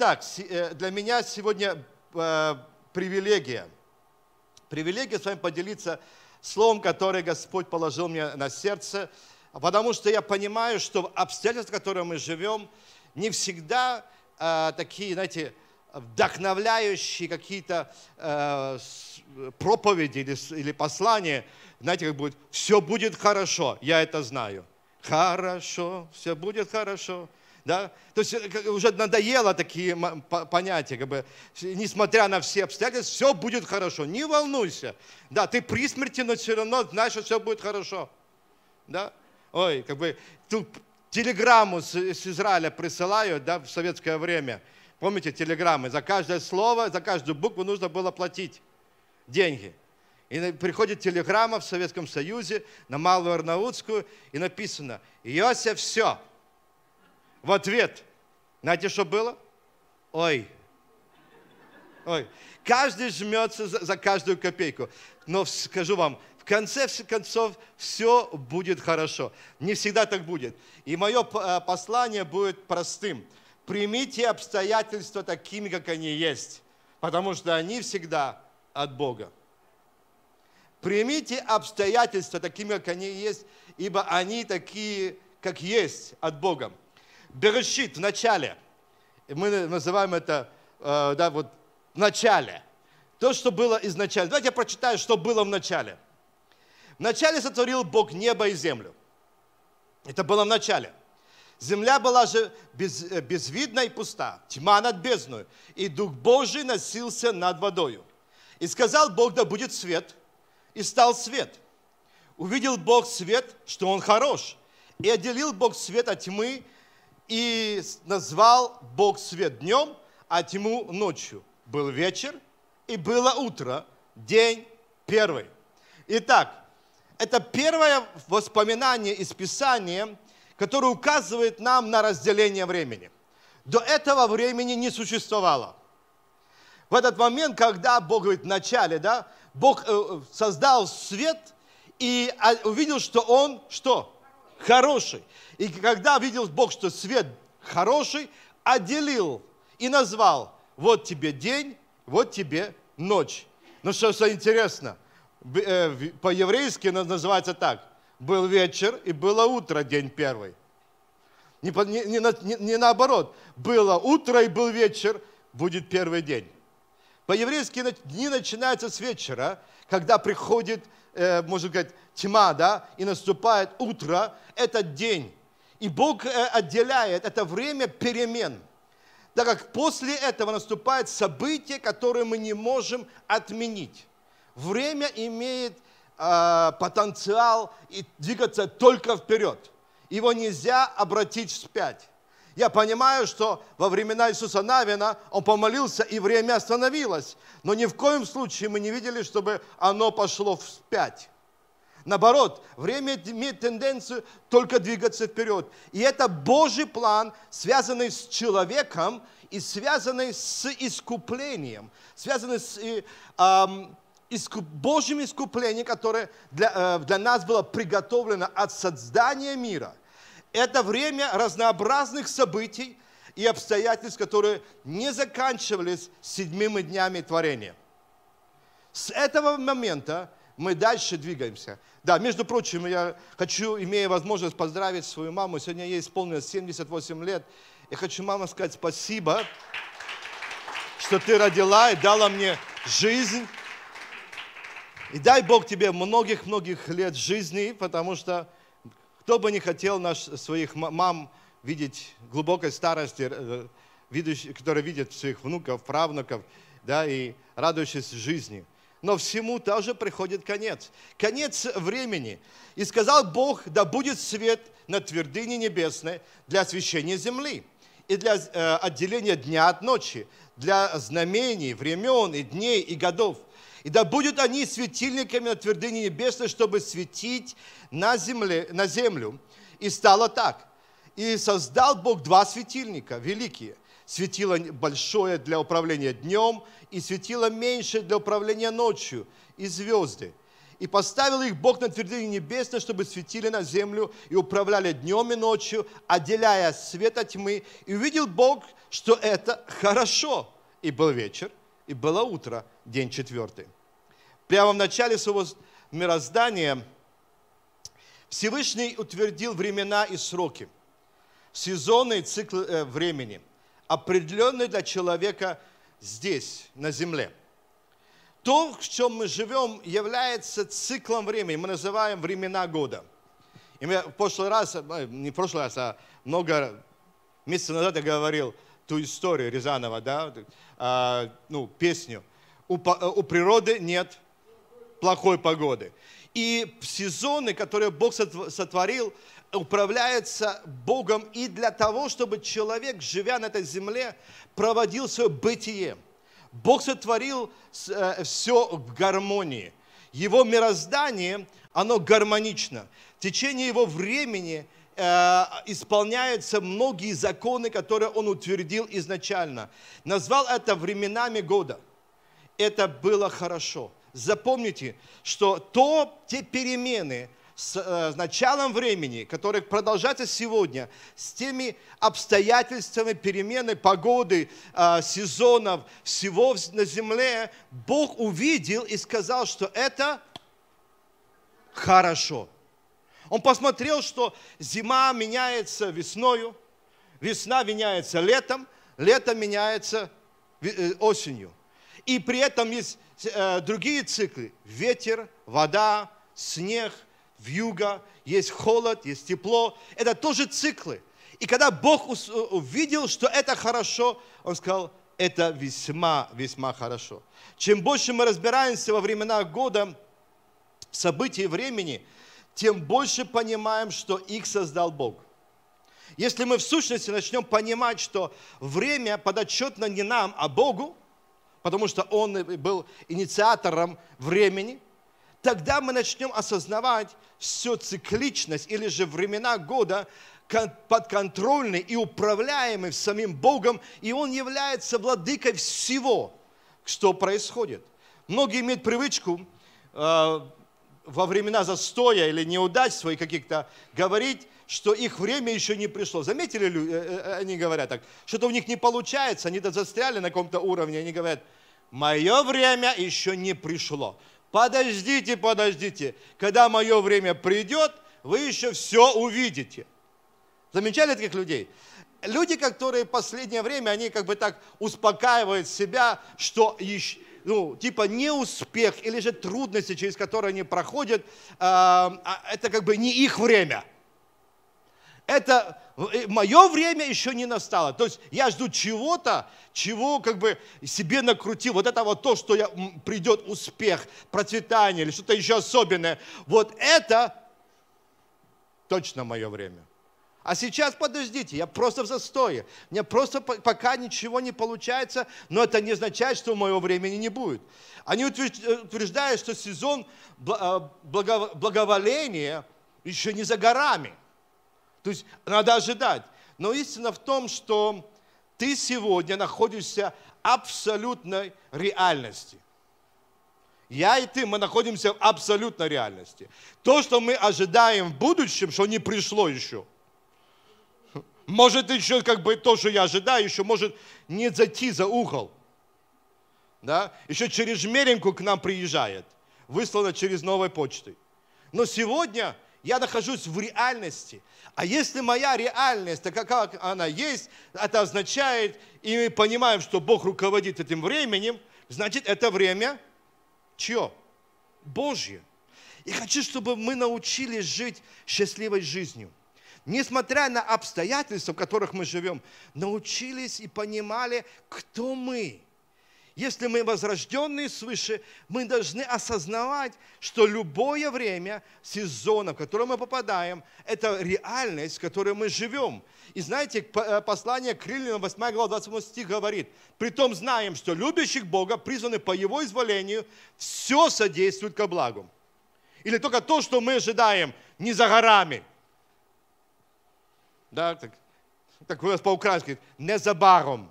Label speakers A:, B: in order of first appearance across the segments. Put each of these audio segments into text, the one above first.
A: Итак, э, для меня сегодня э, привилегия. Привилегия с вами поделиться словом, которое Господь положил мне на сердце, потому что я понимаю, что обстоятельства, в которых мы живем, не всегда э, такие, знаете, вдохновляющие какие-то проповеди или послания, знаете, как будет, все будет хорошо, я это знаю. Хорошо, все будет хорошо. Да? То есть э, уже надоело такие понятия, как бы, несмотря на все обстоятельства, все будет хорошо, не волнуйся. Да, ты при смерти, но все равно знаешь, что все будет хорошо. Да? Ой, как бы тут телеграмму с, с Израиля присылают да, в советское время. Помните телеграммы? За каждое слово, за каждую букву нужно было платить деньги. И приходит телеграмма в Советском Союзе на Малую Арнаутскую, и написано «Иосиф, все, в ответ. Знаете, что было? Ой. Ой. Каждый жмется за, за каждую копейку. Но скажу вам, в конце концов все будет хорошо. Не всегда так будет. И мое э, послание будет простым. Примите обстоятельства такими, как они есть, потому что они всегда от Бога. Примите обстоятельства такими, как они есть, ибо они такие, как есть от Бога. Берешит в начале. Мы называем это, да, вот, в начале. То, что было изначально. Давайте я прочитаю, что было в начале. В начале сотворил Бог небо и землю. Это было в начале. Земля была же без, безвидна и пуста, тьма над бездною, и Дух Божий носился над водою. И сказал Бог, да будет свет, и стал свет. Увидел Бог свет, что он хорош, и отделил Бог свет от тьмы, и назвал Бог свет днем, а тьму ночью. Был вечер и было утро, день первый. Итак, это первое воспоминание из Писания, которое указывает нам на разделение времени. До этого времени не существовало. В этот момент, когда Бог говорит в начале, да, Бог э, создал свет и а, увидел, что он что? хороший. И когда видел Бог, что свет хороший, отделил и назвал, вот тебе день, вот тебе ночь. Ну что, что интересно, э, по-еврейски называется так. Был вечер и было утро, день первый. Не, не, не, не наоборот. Было утро и был вечер, будет первый день. По-еврейски дни начинаются с вечера, когда приходит э, можно сказать, тьма, да, и наступает утро, этот день. И Бог э, отделяет это время перемен, так как после этого наступает событие, которое мы не можем отменить. Время имеет э, потенциал и двигаться только вперед. Его нельзя обратить вспять. Я понимаю, что во времена Иисуса Навина он помолился, и время остановилось. Но ни в коем случае мы не видели, чтобы оно пошло вспять. Наоборот, время имеет тенденцию только двигаться вперед. И это Божий план, связанный с человеком и связанный с искуплением, связанный с э, э, искуп, Божьим искуплением, которое для, э, для нас было приготовлено от создания мира. Это время разнообразных событий и обстоятельств, которые не заканчивались седьмыми днями творения. С этого момента мы дальше двигаемся. Да, между прочим, я хочу, имея возможность поздравить свою маму. Сегодня ей исполнилось 78 лет. И хочу, мама, сказать спасибо, что ты родила и дала мне жизнь. И дай Бог тебе многих-многих лет жизни, потому что кто бы не хотел наш, своих мам видеть глубокой старости, э, видящих, которые видят своих внуков, правнуков, да, и радующись жизни. Но всему тоже приходит конец. Конец времени. «И сказал Бог, да будет свет на твердыне небесной для освещения земли и для э, отделения дня от ночи, для знамений, времен и дней и годов, и да будут они светильниками на твердыне небесной, чтобы светить на, земле, на землю. И стало так. И создал Бог два светильника великие. Светило большое для управления днем и светило меньшее для управления ночью и звезды. И поставил их Бог на твердыне небесной, чтобы светили на землю и управляли днем и ночью, отделяя свет от тьмы. И увидел Бог, что это хорошо. И был вечер, и было утро, день четвертый. Прямо в начале своего мироздания Всевышний утвердил времена и сроки, сезоны и циклы э, времени, определенные для человека здесь, на земле. То, в чем мы живем, является циклом времени. Мы называем времена года. И мы в прошлый раз, э, не в прошлый раз, а много месяцев назад я говорил – ту историю Рязанова, да, а, ну, песню. У, э, у природы нет плохой погоды. И сезоны, которые Бог сотворил, управляются Богом и для того, чтобы человек, живя на этой земле, проводил свое бытие. Бог сотворил э, все в гармонии. Его мироздание, оно гармонично. Течение его времени – Э, исполняются многие законы, которые он утвердил изначально. Назвал это временами года. Это было хорошо. Запомните, что то, те перемены, с, э, с началом времени, которые продолжаются сегодня, с теми обстоятельствами перемены погоды, э, сезонов, всего на земле, Бог увидел и сказал, что это хорошо. Он посмотрел, что зима меняется весною, весна меняется летом, лето меняется э, осенью. И при этом есть э, другие циклы. Ветер, вода, снег, вьюга, есть холод, есть тепло. Это тоже циклы. И когда Бог э, увидел, что это хорошо, Он сказал, это весьма, весьма хорошо. Чем больше мы разбираемся во времена года, событии времени – тем больше понимаем, что их создал Бог. Если мы в сущности начнем понимать, что время подотчетно не нам, а Богу, потому что Он был инициатором времени, тогда мы начнем осознавать всю цикличность или же времена года, подконтрольны и управляемы самим Богом, и Он является владыкой всего, что происходит. Многие имеют привычку э, во времена застоя или неудач своих каких-то говорить, что их время еще не пришло. Заметили люди, э, э, э, они говорят так, что-то у них не получается, они застряли на каком-то уровне, они говорят, мое время еще не пришло. Подождите, подождите, когда мое время придет, вы еще все увидите. Замечали таких людей? Люди, которые в последнее время, они как бы так успокаивают себя, что еще ну, типа неуспех или же трудности, через которые они проходят, а, а, это как бы не их время. Это э, мое время еще не настало. То есть я жду чего-то, чего как бы себе накрутил. Вот это вот то, что я, придет успех, процветание или что-то еще особенное. Вот это точно мое время. А сейчас подождите, я просто в застое. Мне просто пока ничего не получается, но это не означает, что моего времени не будет. Они э, утверждают, что сезон э, благоволения еще не за горами. То есть надо ожидать. Но истина в том, что ты сегодня находишься в абсолютной реальности. Я и ты, мы находимся в абсолютной реальности. То, что мы ожидаем в будущем, что не пришло еще – может еще как бы то, что я ожидаю, еще может не зайти за угол. Да? Еще через меринку к нам приезжает, выслано через новой почтой. Но сегодня я нахожусь в реальности. А если моя реальность, такая какая она есть, это означает, и мы понимаем, что Бог руководит этим временем, значит, это время чье? Божье. И хочу, чтобы мы научились жить счастливой жизнью несмотря на обстоятельства, в которых мы живем, научились и понимали, кто мы. Если мы возрожденные свыше, мы должны осознавать, что любое время, сезона, в которое мы попадаем, это реальность, в которой мы живем. И знаете, э, послание к Крилинам, 8 глава, 28 стих говорит, «Притом знаем, что любящих Бога, призваны по Его изволению, все содействует ко благу». Или только то, что мы ожидаем, не за горами – да, так, так у нас по-українськи незабаром.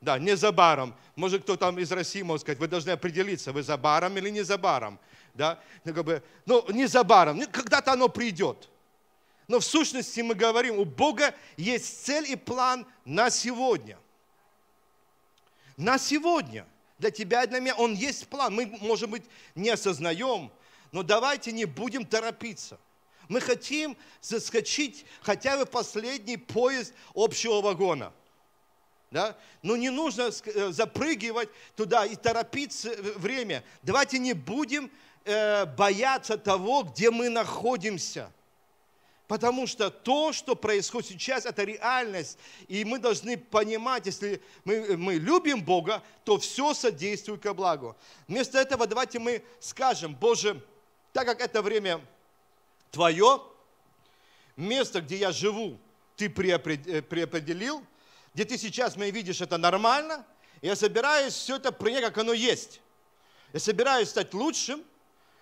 A: Да, не за баром. Может, кто там из России может сказать, вы должны определиться, вы за баром или не за баром. Да? Ну, как бы, ну не за баром, ну, когда-то оно придет. Но в сущности мы говорим, у Бога есть цель и план на сегодня. На сегодня. Для тебя и для меня он есть план. Мы, может быть, не осознаем, но давайте не будем торопиться. Мы хотим заскочить хотя бы последний поезд общего вагона. Да? Но ну, не нужно э, запрыгивать туда и торопиться э, время. Давайте не будем э, бояться того, где мы находимся. Потому что то, что происходит сейчас, это реальность. И мы должны понимать, если мы, э, мы любим Бога, то все содействует ко благу. Вместо этого давайте мы скажем, Боже, так как это время твое, место, где я живу, ты преопределил, э, где ты сейчас меня видишь, это нормально, я собираюсь все это принять, как оно есть. Я собираюсь стать лучшим,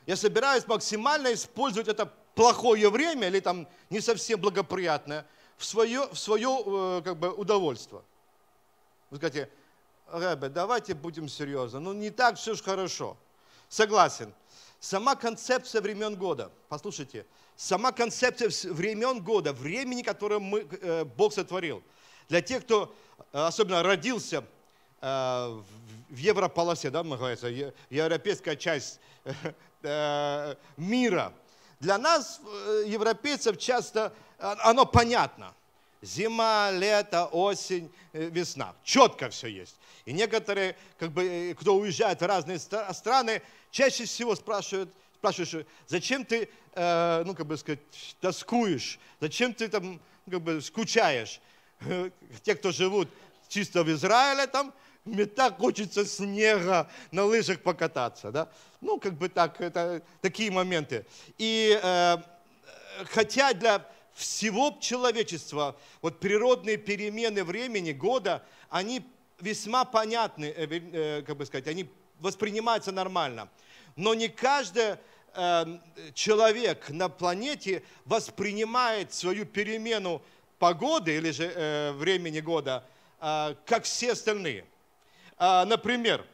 A: я собираюсь максимально использовать это плохое время или там не совсем благоприятное в свое, в свое э, как бы, удовольствие. Вы скажете, Рэбе, давайте будем серьезно. Ну, не так все же хорошо. Согласен. Сама концепция времен года, послушайте, сама концепция времен года, времени, которое мы, э, Бог сотворил, для тех, кто э, особенно родился э, в европолосе, да, называется, европейская часть э, мира, для нас, европейцев, часто оно понятно – Зима, лето, осень, э, весна. Четко все есть. И некоторые, как бы, э, кто уезжает в разные страны, чаще всего спрашивают, спрашиваешь, зачем ты, э, ну, как бы сказать, тоскуешь, зачем ты там, как бы, скучаешь. Те, кто живут чисто в Израиле, там, мне так хочется снега на лыжах покататься, да. Ну, как бы так, это такие моменты. И э, хотя для всего человечества, вот природные перемены времени, года, они весьма понятны, э, э, как бы сказать, они воспринимаются нормально. Но не каждый эм, человек на планете воспринимает свою перемену погоды или же э, времени года, как все остальные. Например,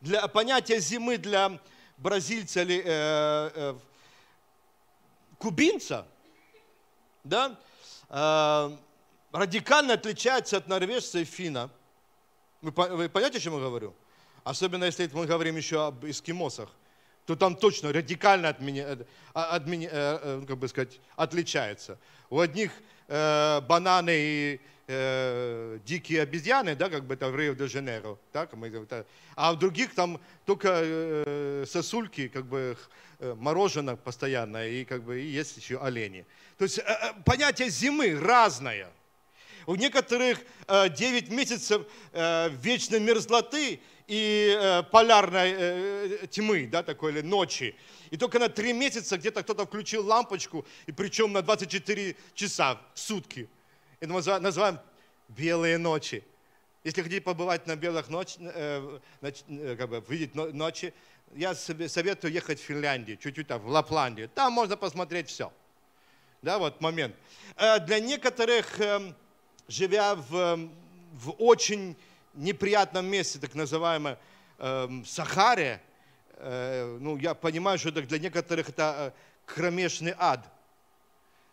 A: для понятия зимы для бразильца или кубинца – да, э, радикально отличается от норвежца и финна. Вы, вы понимаете, о чем я говорю? Особенно если мы говорим еще об эскимосах, то там точно радикально от меня, э, а, от меня, э, как бы сказать, отличается. У одних бананы и э, дикие обезьяны, да, как бы это в Рио-де-Жанейро, так, мы, это, а в других там только э, сосульки, как бы э, мороженое постоянно, и как бы и есть еще олени. То есть э, э, понятие зимы разное. У некоторых э, 9 месяцев э, вечной мерзлоты и э, полярной э, э, тьмы, да, такой или ночи. И только на 3 месяца где-то кто-то включил лампочку, и причем на 24 часа в сутки. И мы называем белые ночи. Если хотите побывать на белых ночь, э, э, как бы видеть ночи, я советую ехать в Финляндию, чуть-чуть там, в Лапландию. Там можно посмотреть все. Да, вот момент. Э, для некоторых, эм, живя в, эм, в очень неприятном месте, так называемой эм, Сахаре, ну, я понимаю, что для некоторых это кромешный ад.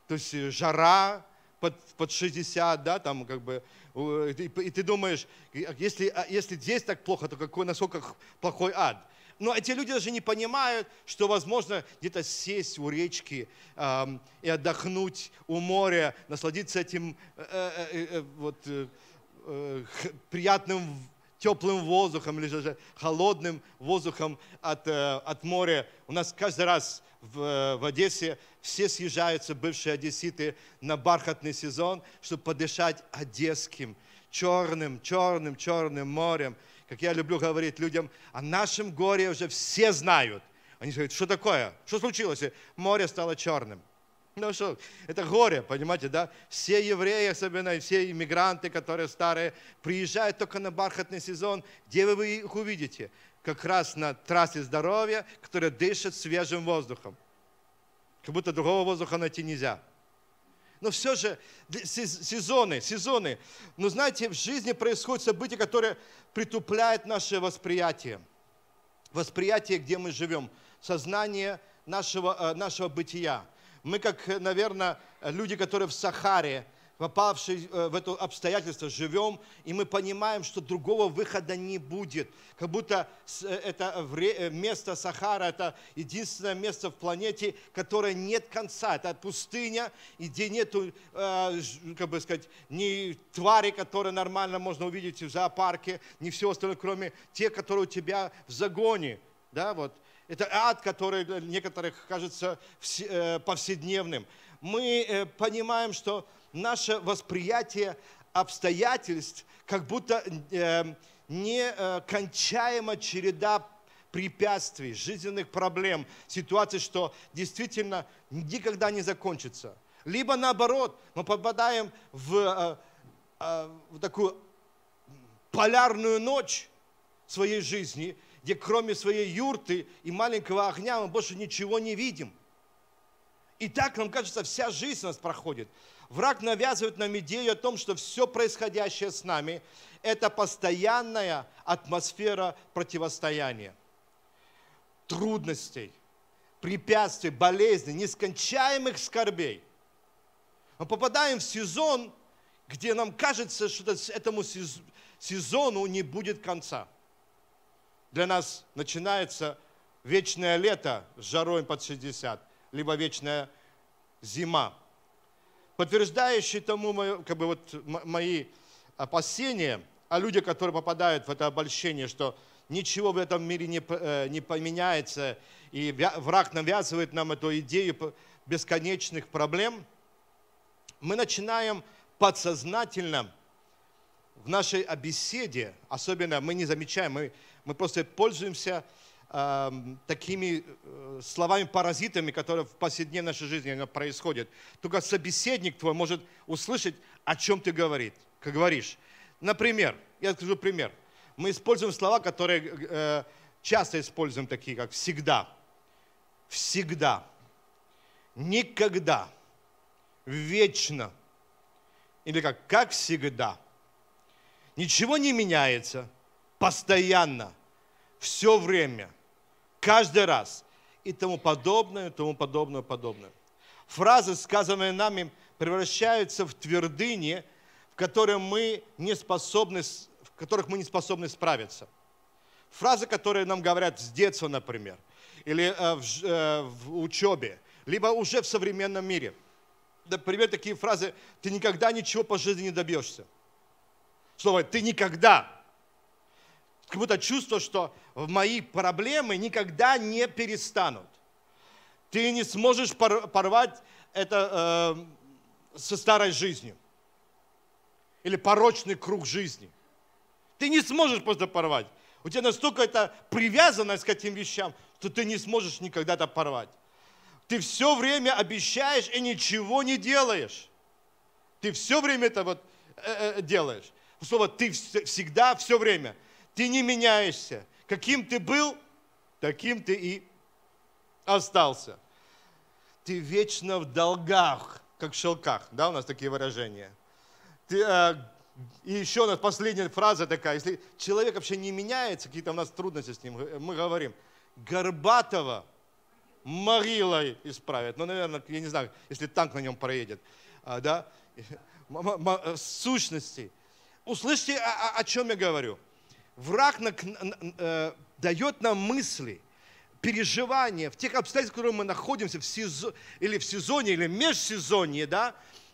A: То есть жара, под, под 60, да, там как бы, и, и ты думаешь, а если, а если здесь так плохо, то какой, насколько плохой ад. Но эти люди даже не понимают, что возможно где-то сесть у речки э, и отдохнуть у моря, насладиться этим э, э, э, э вот, э, э приятным теплым воздухом или же холодным воздухом от, э, от моря. У нас каждый раз в, э, в Одессе все съезжаются, бывшие одесситы, на бархатный сезон, чтобы подышать одесским, черным, черным, черным морем. Как я люблю говорить людям, о нашем горе уже все знают. Они говорят, что такое? Что случилось? Море стало черным. Ну что, это горе, понимаете, да? Все евреи, особенно все иммигранты, которые старые, приезжают только на бархатный сезон. Где вы их увидите? Как раз на трассе здоровья, которая дышит свежим воздухом. Как будто другого воздуха найти нельзя. Но все же сезоны, сезоны. Но знаете, в жизни происходят события, которые притупляют наше восприятие. Восприятие, где мы живем. Сознание нашего, э, нашего бытия. Мы, как, э, наверное, э, люди, которые в Сахаре, попавшие э, в это обстоятельство, живем, и мы понимаем, что другого выхода не будет. Как будто это место Сахара, это единственное место в планете, которое нет конца. Это пустыня, и где нету, как бы сказать, ни твари, которые нормально можно увидеть в зоопарке, ни все остальное, кроме тех, которые у тебя в загоне. Да, вот это ад, который для некоторых кажется э, повседневным. Мы э, понимаем, что наше восприятие обстоятельств как будто э, некончаема череда препятствий, жизненных проблем, ситуаций, что действительно никогда не закончится. Либо наоборот, мы попадаем в, в такую полярную ночь своей жизни – где кроме своей юрты и маленького огня мы больше ничего не видим. И так, нам кажется, вся жизнь у нас проходит. Враг навязывает нам идею о том, что все происходящее с нами – это постоянная атмосфера противостояния, трудностей, препятствий, болезней, нескончаемых скорбей. Мы попадаем в сезон, где нам кажется, что этому сезону не будет конца. Для нас начинается вечное лето с жарой под 60, либо вечная зима. Подтверждающий тому как бы вот, мои опасения о а людях, которые попадают в это обольщение, что ничего в этом мире не, э, не поменяется, и враг навязывает нам эту идею бесконечных проблем, мы начинаем подсознательно в нашей беседе, особенно мы не замечаем, мы, мы просто пользуемся э, такими э, словами-паразитами, которые в повседневной нашей жизни происходят. Только собеседник твой может услышать, о чем ты говорит, как говоришь. Например, я скажу пример. Мы используем слова, которые э, часто используем, такие как «всегда», «всегда», «никогда», «вечно» или как «как всегда». Ничего не меняется. Постоянно. Все время. Каждый раз. И тому подобное, и тому подобное, подобное. Фразы, сказанные нами, превращаются в твердыни, в, которые мы не способны, в которых мы не способны справиться. Фразы, которые нам говорят с детства, например, или э, в, э, в учебе, либо уже в современном мире. Например, такие фразы «ты никогда ничего по жизни не добьешься». Слово «ты никогда». Как будто чувство, что в мои проблемы никогда не перестанут. Ты не сможешь порвать это э, со старой жизнью. Или порочный круг жизни. Ты не сможешь просто порвать. У тебя настолько это привязанность к этим вещам, что ты не сможешь никогда это порвать. Ты все время обещаешь и ничего не делаешь. Ты все время это вот э, э, делаешь слово «ты» всегда, все время. Ты не меняешься. Каким ты был, таким ты и остался. Ты вечно в долгах, как в шелках. Да, у нас такие выражения. Ты, э, и еще у нас последняя фраза такая. Если человек вообще не меняется, какие-то у нас трудности с ним, э, мы говорим, Горбатого Марилой исправят. Ну, наверное, я не знаю, если танк на нем проедет. А, да? Э, сущности услышьте, о, о чем я говорю. Враг на, э, дает нам мысли, переживания в тех обстоятельствах, в которых мы находимся, в сезон, или в сезоне, или в межсезонье, да,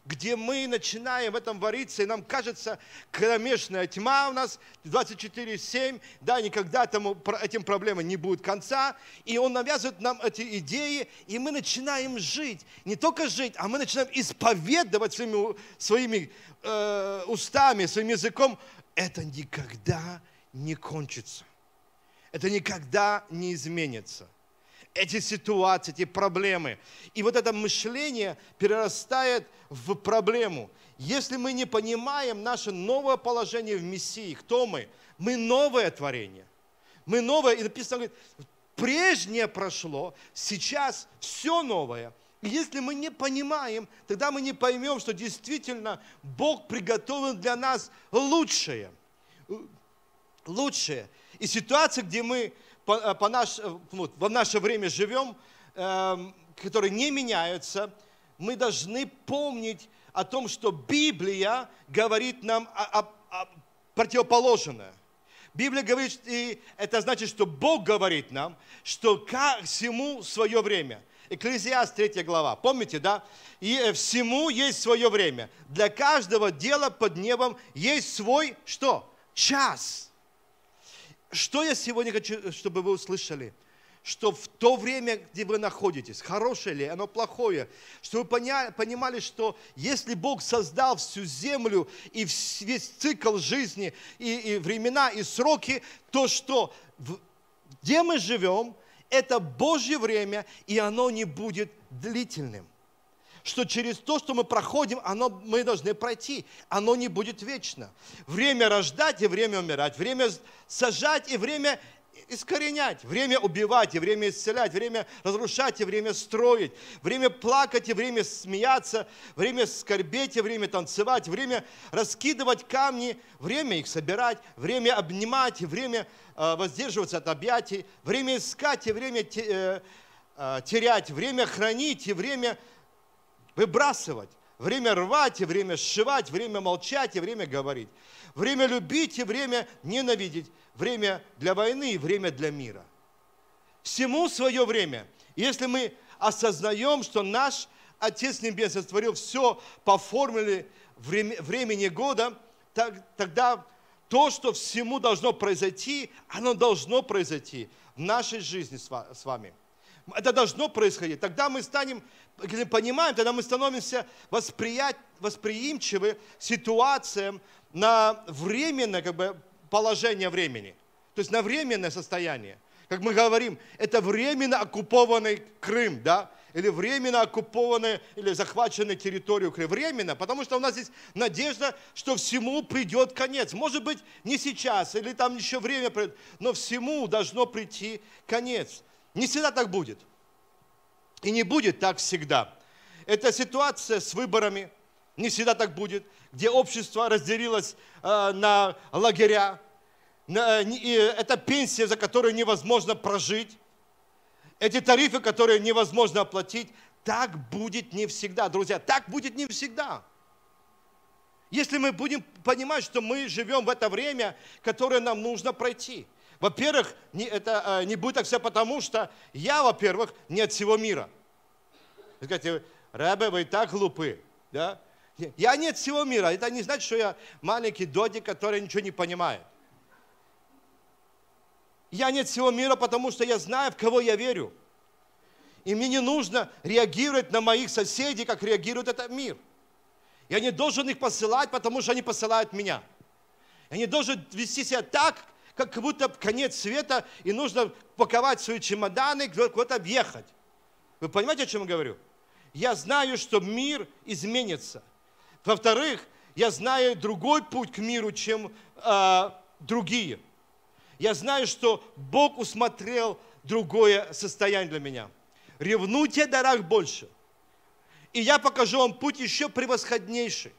A: где мы начинаем в этом вариться, и нам кажется, кромешная тьма у нас 24-7, да, никогда этому, этим проблемам не будет конца, и он навязывает нам эти идеи, и мы начинаем жить, не только жить, а мы начинаем исповедовать своими, своими э, устами, своим языком, это никогда не кончится, это никогда не изменится – эти ситуации, эти проблемы. И вот это мышление перерастает в проблему. Если мы не понимаем наше новое положение в Мессии, кто мы? Мы новое творение. Мы новое, и написано, говорит, прежнее прошло, сейчас все новое. И если мы не понимаем, тогда мы не поймем, что действительно Бог приготовил для нас лучшее. Лучшее. И ситуация, где мы по, э, по наш, ну, э, в наше время живем, э, которые не меняются, мы должны помнить о том, что Библия говорит нам о, о, о противоположное. Библия говорит, и это значит, что Бог говорит нам, что ко всему свое время. Экклезиаст 3 глава, помните, да? И э, всему есть свое время. Для каждого дела под небом есть свой, что? Час. Что я сегодня хочу, чтобы вы услышали? Что в то время, где вы находитесь, хорошее ли, оно плохое, что вы поня- понимали, что если Бог создал всю землю и весь цикл жизни, и, и времена, и сроки, то что, в, где мы живем, это Божье время, и оно не будет длительным что через то, что мы проходим, оно, мы должны пройти. Оно не будет вечно. Время рождать и время умирать. Время сажать и время искоренять. Время убивать и время исцелять. Время разрушать и время строить. Время плакать и время смеяться. Время скорбеть и время танцевать. Время раскидывать камни. Время их собирать. Время обнимать и время э, воздерживаться от объятий. Время искать и время... Э, э, терять, время хранить и время выбрасывать. Время рвать и время сшивать, время молчать и время говорить. Время любить и время ненавидеть. Время для войны и время для мира. Всему свое время. Если мы осознаем, что наш Отец небес сотворил все по формуле времени года, тогда то, что всему должно произойти, оно должно произойти в нашей жизни с вами. Это должно происходить. Тогда мы станем когда понимаем, тогда мы становимся восприять, восприимчивы ситуациям на временное как бы, положение времени, то есть на временное состояние. Как мы говорим, это временно оккупованный Крым, да, или временно оккупованная или захваченная территория Украины. Временно, потому что у нас есть надежда, что всему придет конец. Может быть, не сейчас, или там еще время пройдет, но всему должно прийти конец. Не всегда так будет. И не будет так всегда. Эта ситуация с выборами, не всегда так будет, где общество разделилось э, на лагеря. На, э, и это пенсия, за которую невозможно прожить. Эти тарифы, которые невозможно оплатить. Так будет не всегда, друзья. Так будет не всегда. Если мы будем понимать, что мы живем в это время, которое нам нужно пройти – во-первых, не, это а, не будет так все потому, что я, во-первых, не от всего мира. Вы скажете, Рэбе, вы и так глупы. Да? Я не от всего мира. Это не значит, что я маленький додик, который ничего не понимает. Я не от всего мира, потому что я знаю, в кого я верю. И мне не нужно реагировать на моих соседей, как реагирует этот мир. Я не должен их посылать, потому что они посылают меня. Я не должен вести себя так, как будто конец света, и нужно паковать свои чемоданы, куда-то въехать. Вы понимаете, о чем я говорю? Я знаю, что мир изменится. Во-вторых, я знаю другой путь к миру, чем э, другие. Я знаю, что Бог усмотрел другое состояние для меня. Ревнуйте дарах больше. И я покажу вам путь еще превосходнейший.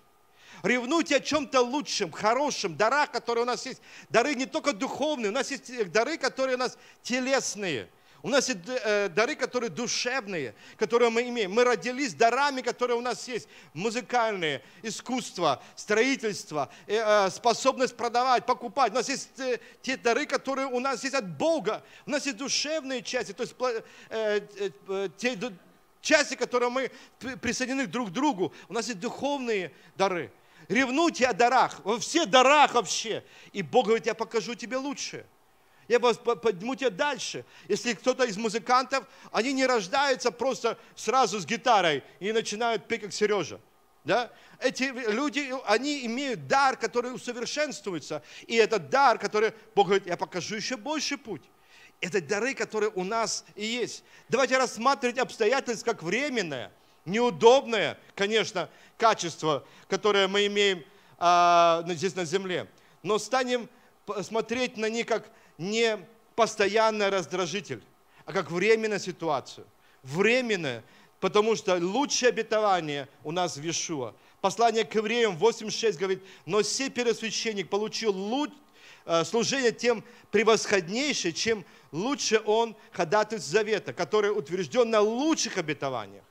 A: Ревнуйте о чем-то лучшем, хорошем, дарах, которые у нас есть. Дары не только духовные, у нас есть э, дары, которые у нас телесные. У нас есть э, дары, которые душевные, которые мы имеем. Мы родились дарами, которые у нас есть. Музыкальные, искусство, строительство, э, способность продавать, покупать. У нас есть те дары, которые у нас есть от Бога. У нас есть душевные части, то есть те части, которые мы присоединены друг к другу. У нас есть духовные дары ревнуйте о дарах, во все дарах вообще. И Бог говорит, я покажу тебе лучшее. Я вас подниму тебя дальше. Если кто-то из музыкантов, они не рождаются просто сразу с гитарой и начинают петь, как Сережа. Да? Эти люди, они имеют дар, который усовершенствуется. И этот дар, который, Бог говорит, я покажу еще больше путь. Это дары, которые у нас и есть. Давайте рассматривать обстоятельства как временное – неудобное, конечно, качество, которое мы имеем а, здесь на земле, но станем смотреть на них как не постоянный раздражитель, а как временную ситуацию. Временное, потому что лучшее обетование у нас в Иешуа. Послание к евреям 8.6 говорит, но все первосвященник получил луч, э, служение тем превосходнейшее, чем лучше он ходатайств завета, который утвержден на лучших обетованиях.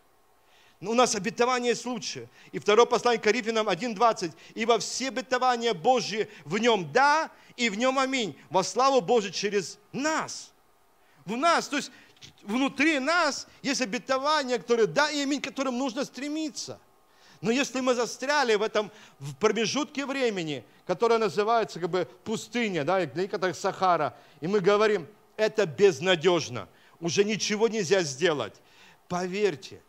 A: Но ну, у нас обетование есть лучше. И второе послание к Коринфянам 1.20. Ибо все обетования Божьи в нем да и в нем аминь. Во славу Божию через нас. В нас, то есть внутри нас есть обетование, которое да и аминь, к которым нужно стремиться. Но если мы застряли в этом в промежутке времени, которое называется как бы пустыня, да, для некоторых Сахара, и мы говорим, это безнадежно, уже ничего нельзя сделать. Поверьте,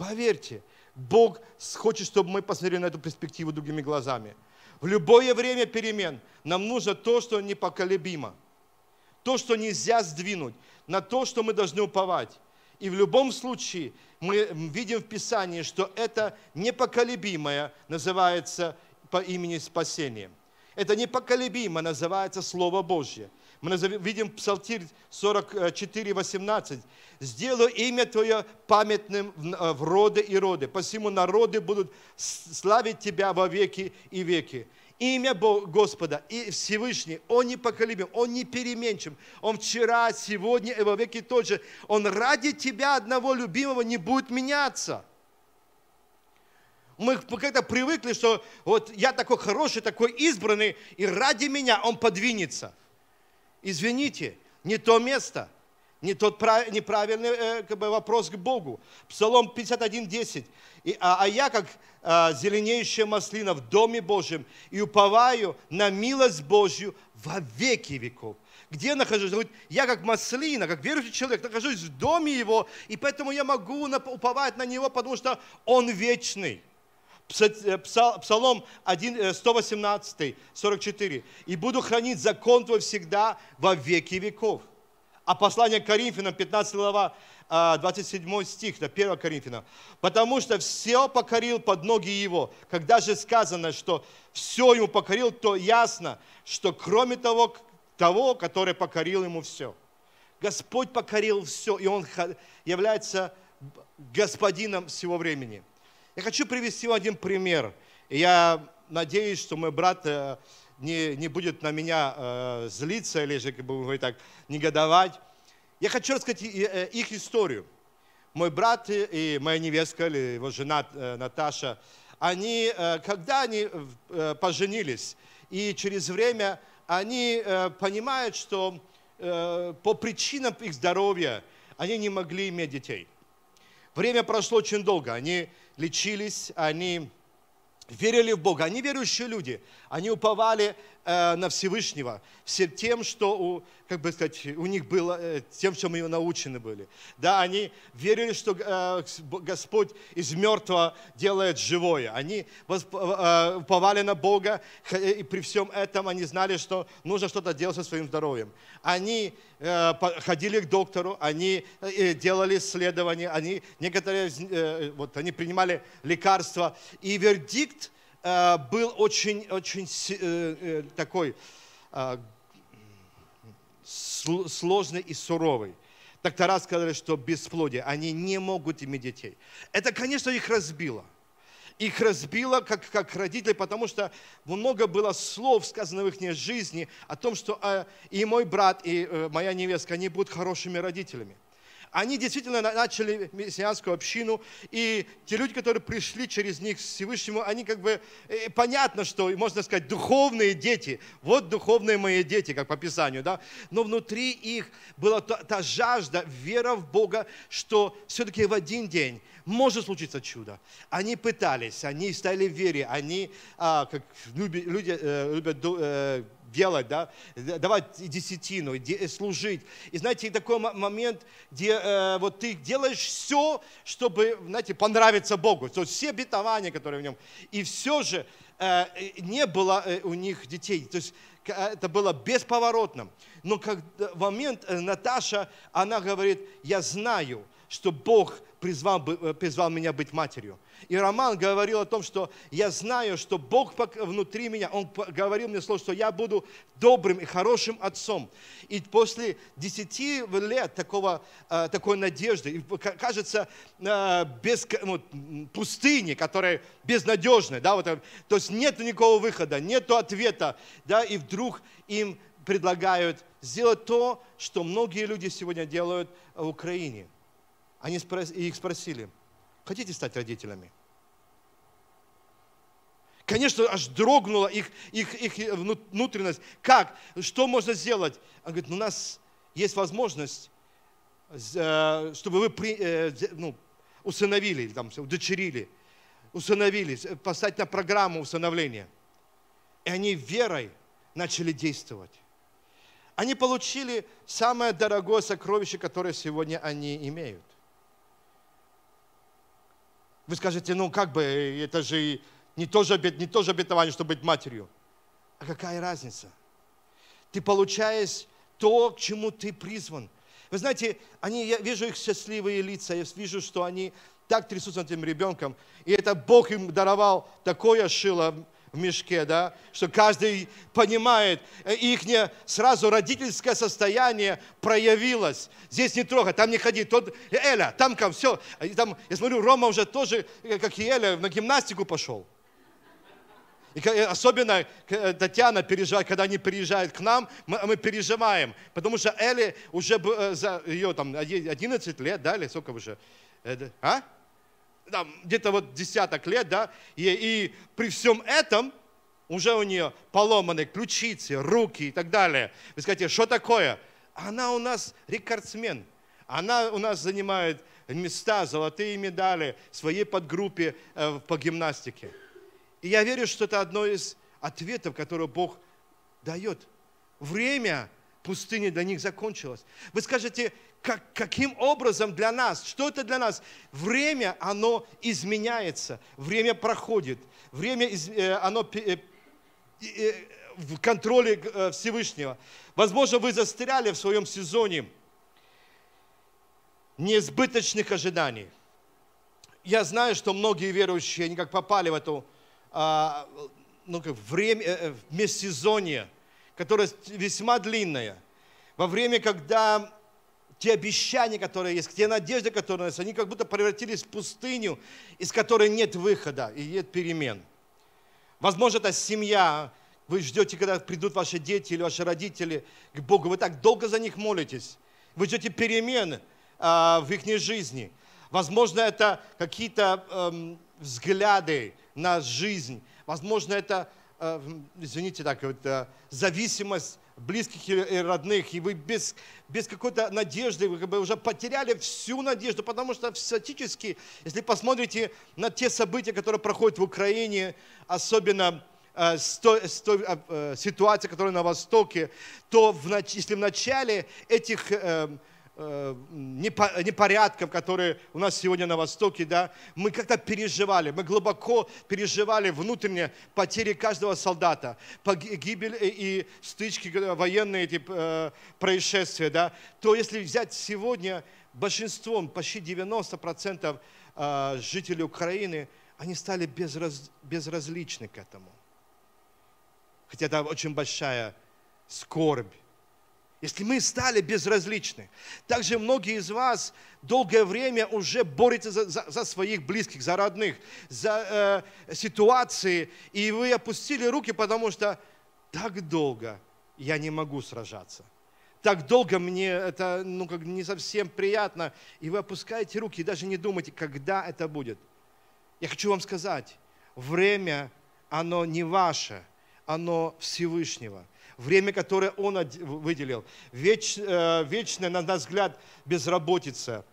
A: Поверьте, Бог хочет, чтобы мы посмотрели на эту перспективу другими глазами. В любое время перемен нам нужно то, что непоколебимо, то, что нельзя сдвинуть, на то, что мы должны уповать. И в любом случае мы видим в Писании, что это непоколебимое называется по имени спасением. Это непоколебимо называется Слово Божье. Мы видим Псалтирь 44, 18. «Сделаю имя Твое памятным э, в роды и роды, посему народы будут славить Тебя во веки и веки». Имя Господа и Всевышний, Он непоколебим, Он не переменчив. Он вчера, сегодня и во веки тот же. Он ради Тебя, одного любимого, не будет меняться – мы когда привыкли, что вот я такой хороший, такой избранный, и ради меня он подвинется. Извините, не то место, не тот неправильный э, как бы, вопрос к Богу. Псалом 51.10. И, а, а я, как а, зеленеющая маслина в Доме Божьем, и уповаю на милость Божью во веки веков. Где я нахожусь? Говорит, я как маслина, как верующий человек, нахожусь в доме его, и поэтому я могу уповать на него, потому что он вечный. Э, псалом 1, 118, 44. «И буду хранить закон твой всегда во веки веков». А послание к Коринфянам, 15 глава, 27 э, стих, это 1 Коринфянам. «Потому что все покорил под ноги его». Когда же сказано, что все ему покорил, то ясно, что кроме того, того, который покорил ему все. Господь покорил все, и Он является господином всего времени – я хочу привести один пример. Я надеюсь, что мой брат э, не, не будет на меня э, злиться или же, как бы говорить так, негодовать. Я хочу рассказать э, их историю. Мой брат и моя невестка, или его жена Наташа, они, когда они поженились, и через время они понимают, что по причинам их здоровья они не могли иметь детей – Время прошло очень долго. Они лечились, они верили в Бога. Они верующие люди. Они уповали Э, на Всевышнего, всем тем, что, у, как бы сказать, у них было, э, тем, чем мы научены были. Да, они верили, что э, Господь из мертвого делает живое. Они уповали на Бога, и при всем этом они знали, что нужно что-то делать со своим здоровьем. Они ходили к доктору, они делали исследования, они, некоторые, вот, они принимали лекарства, и вердикт – Э, был очень, очень э, э, такой а, сложный и суровый. Доктора сказали, что бесплодие, они не могут иметь детей. Это, конечно, их разбило. Их разбило как, как родители, потому что много было слов, сказано в их жизни, о том, что э, и мой брат, и э, моя невестка, они будут хорошими родителями. Они действительно начали мессианскую общину, и те люди, которые пришли через них к Всевышнему, они как бы, э, понятно, что, можно сказать, духовные дети. Вот духовные мои дети, как по Писанию, да. Но внутри их была та, та жажда, вера в Бога, что все-таки в один день может случиться чудо. Они пытались, они стали в вере, они, а, как люди, люди э, любят... Э, делать, да, давать десятину, служить. И знаете, такой момент, где э, вот ты делаешь все, чтобы, знаете, понравиться Богу, то есть все обетования, которые в нем, и все же э, не было э, у них детей, то есть э, это было бесповоротным. Но как момент э, Наташа, она говорит, я знаю, что Бог призвал, призвал меня быть матерью. И Роман говорил о том, что я знаю, что Бог внутри меня, он говорил мне слово, что я буду добрым и хорошим отцом. И после 10 лет такого, э, такой надежды, кажется, э, без, ну, пустыни, которая безнадежная, да, вот, э, то есть нет никакого выхода, нет ответа, да, и вдруг им предлагают сделать то, что многие люди сегодня делают в Украине. Они спрос... их спросили – Хотите стать родителями? Конечно, аж дрогнула их, их, их внутренность. Как? Что можно сделать? Он говорит, ну, у нас есть возможность, э, чтобы вы при, э, ну, усыновили, там, удочерили, усыновили, э, поставить на программу усыновления. И они верой начали действовать. Они получили самое дорогое сокровище, которое сегодня они имеют – вы скажете, ну как бы, э, это же не то же, не то же обетование, чтобы быть матерью. А какая разница? Ты получаешь то, к чему ты призван. Вы знаете, они, я вижу их счастливые лица, я вижу, что они так трясутся над этим ребенком. И это Бог им даровал такое шило, в мешке, да, что каждый понимает, э, их сразу родительское состояние проявилось. Здесь не трогай, там не ходи, тот, э, Эля, там ко все. И там, я смотрю, Рома уже тоже, э, как и Эля, на гимнастику пошел. И особенно Татьяна переезжает, когда они приезжают к нам, мы, мы переживаем, потому что Элли уже за ее там 11 лет, да, или сколько уже? А? там, где-то вот десяток лет, да, и, и при всем этом уже у нее поломаны ключицы, руки и так далее. Вы скажете, что такое? Она у нас рекордсмен. Она у нас занимает места, золотые медали в своей подгруппе э, по гимнастике. И я верю, что это одно из ответов, которые Бог дает. Время пустыни для них закончилось. Вы скажете, как, каким образом для нас, что это для нас. Время, оно изменяется, время проходит, время, э, оно э, э, в контроле Всевышнего. Возможно, вы застряли в своем сезоне неизбыточных ожиданий. Я знаю, что многие верующие, они как попали в эту а, ну, как время, в межсезонье, которое весьма длинное, во время, когда те обещания, которые есть, те надежды, которые есть, они как будто превратились в пустыню, из которой нет выхода и нет перемен. Возможно, это семья, вы ждете, когда придут ваши дети или ваши родители к Богу, вы так долго за них молитесь, вы ждете перемен э, в их жизни. Возможно, это какие-то э, взгляды на жизнь, возможно, это, э, извините, так, это зависимость близких и родных, и вы без, без какой-то надежды, вы как бы уже потеряли всю надежду, потому что фактически если посмотрите на те события, которые проходят в Украине, особенно э, сто, сто, э, э ситуация, которая на Востоке, то в, если в начале этих э, Э, непорядков, которые у нас сегодня на Востоке, да, мы как-то переживали, мы глубоко переживали внутренне потери каждого солдата, гибель и стычки, э, военные эти э, происшествия, да, то если взять сегодня большинством, почти 90% э, жителей Украины, они стали безраз, безразличны к этому. Хотя это очень большая скорбь, если мы стали безразличны. Также многие из вас долгое время уже борются за, за, за своих близких, за родных, за э, ситуации, и вы опустили руки, потому что так долго я не могу сражаться. Так долго мне это ну, как не совсем приятно. И вы опускаете руки и даже не думаете, когда это будет. Я хочу вам сказать, время, оно не ваше, оно Всевышнего время, которое Он выделил, веч, э, вечная, на наш взгляд, безработица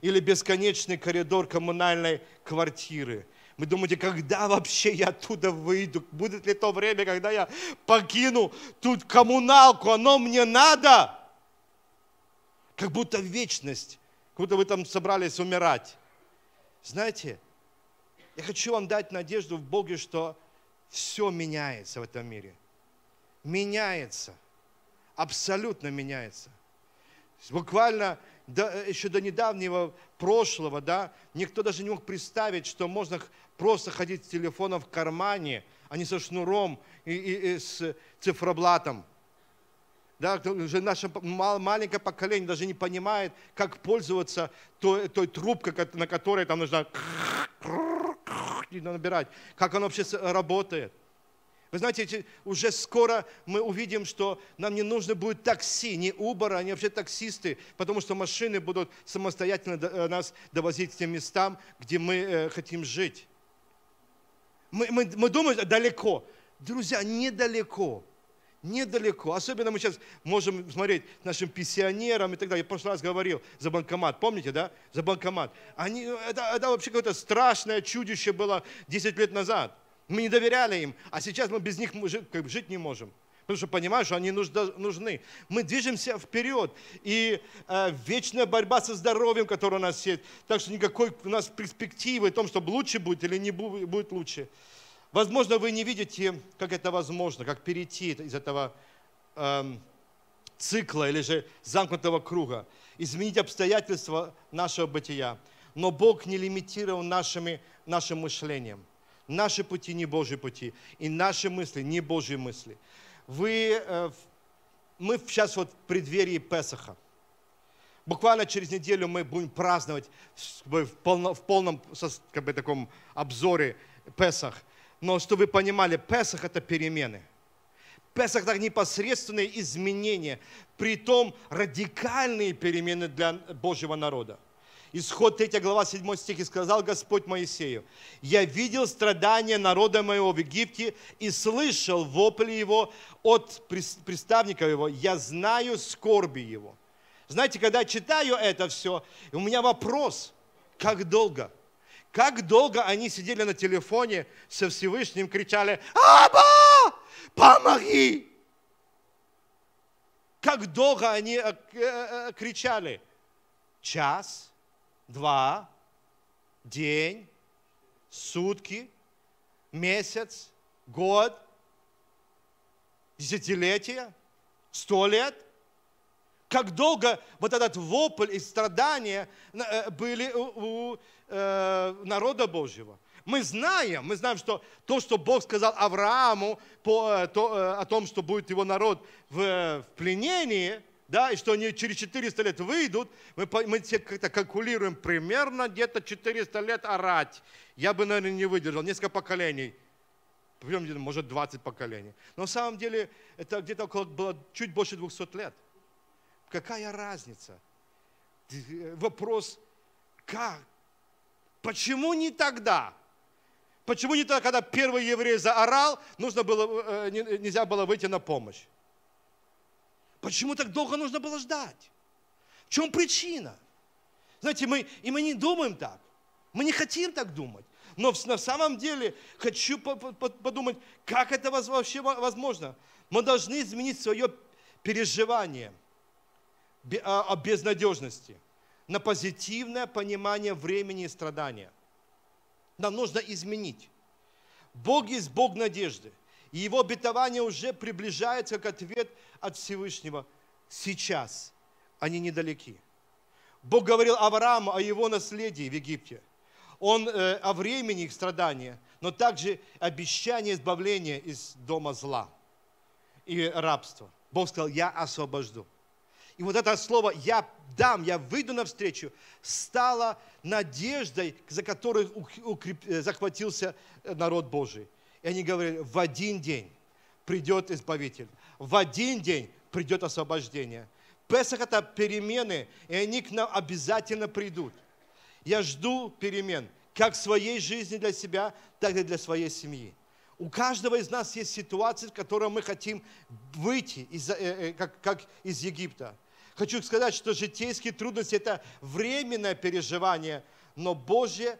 A: или бесконечный коридор коммунальной квартиры. Вы думаете, когда вообще я оттуда выйду? Будет ли то время, когда я покину тут коммуналку? Оно мне надо? Как будто вечность, как будто вы там собрались умирать. Знаете, я хочу вам дать надежду в Боге, что все меняется в этом мире – меняется, абсолютно меняется. Буквально до, еще до недавнего прошлого, да, никто даже не мог представить, что можно просто ходить с телефоном в кармане, а не со шнуром и, и, и с цифроблатом. Да, уже наше маленькое поколение даже не понимает, как пользоваться той, той трубкой, на которой там нужно набирать, как оно вообще работает. Вы знаете, уже скоро мы увидим, что нам не нужно будет такси, не Uber, а не вообще таксисты, потому что машины будут самостоятельно э, нас довозить к тем местам, где мы э, хотим жить. Мы, мы, мы думаем, далеко. Друзья, недалеко. Недалеко. Особенно мы сейчас можем смотреть нашим пенсионерам и так далее. Я в прошлый раз говорил за банкомат. Помните, да? За банкомат. Они, э, это, это вообще какое-то страшное чудище было 10 лет назад. Мы не доверяли им, а сейчас мы без них жить не можем. Потому что понимаем, что они нужны. Мы движемся вперед. И э, вечная борьба со здоровьем, которое у нас есть. Так что никакой у нас перспективы о том, чтобы лучше будет или не будет лучше. Возможно, вы не видите, как это возможно, как перейти из этого э, цикла или же замкнутого круга, изменить обстоятельства нашего бытия. Но Бог не лимитирован нашими, нашим мышлением – Наши пути не Божьи пути, и наши мысли не Божьи мысли. Вы, э, мы сейчас вот в преддверии Песаха. Буквально через неделю мы будем праздновать в, в полном как бы, таком обзоре Песах. Но чтобы вы понимали, Песах – это перемены. Песах – это непосредственные изменения, при том радикальные перемены для Божьего народа. Исход 3 глава 7 стих. «И сказал Господь Моисею, «Я видел страдания народа моего в Египте и слышал вопли его от приставника его. Я знаю скорби его». Знаете, когда читаю это все, у меня вопрос, как долго? Как долго они сидели на телефоне со Всевышним, кричали, «Аба, помоги!» Как долго они э, э, э, кричали? Час, два, день, сутки, месяц, год, десятилетие, сто лет. Как долго вот этот вопль и страдания э, были у, э, народа Божьего. Мы знаем, мы знаем, что то, что Бог сказал Аврааму по, э, то, о том, что будет его народ в, в пленении – да, и что они через 400 лет выйдут, мы, мы все как-то калькулируем примерно где-то 400 лет орать. Я бы, наверное, не выдержал, несколько поколений. Причем, может, 20 поколений. Но на самом деле это где-то около было чуть больше 200 лет. Какая разница? Э, вопрос, как? Почему не тогда? Почему не тогда, когда первый еврей заорал, нужно было, э, э, нельзя было выйти на помощь? Почему так долго нужно было ждать? В чем причина? Знаете, мы, и мы не думаем так. Мы не хотим так думать. Но на самом деле хочу подумать, как это вообще возможно. Мы должны изменить свое переживание а, о безнадежности на позитивное понимание времени и страдания. Нам нужно изменить. Бог есть Бог надежды – и его обетование уже приближается к ответ от Всевышнего. Сейчас они недалеки. Бог говорил Аврааму о его наследии в Египте. Он э, о времени их страдания, но также обещание избавления из дома зла и рабства. Бог сказал, я освобожду. И вот это слово «я дам», «я выйду навстречу» стало надеждой, за которой э, захватился э, народ Божий. И они говорили, в один день придет Избавитель, в один день придет освобождение. Песах – это перемены, и они к нам обязательно придут. Я жду перемен, как в своей жизни для себя, так и для своей семьи. У каждого из нас есть ситуация, в которой мы хотим выйти из, э, э, э, как, как из Египта. Хочу сказать, что житейские трудности – это временное переживание, но Божье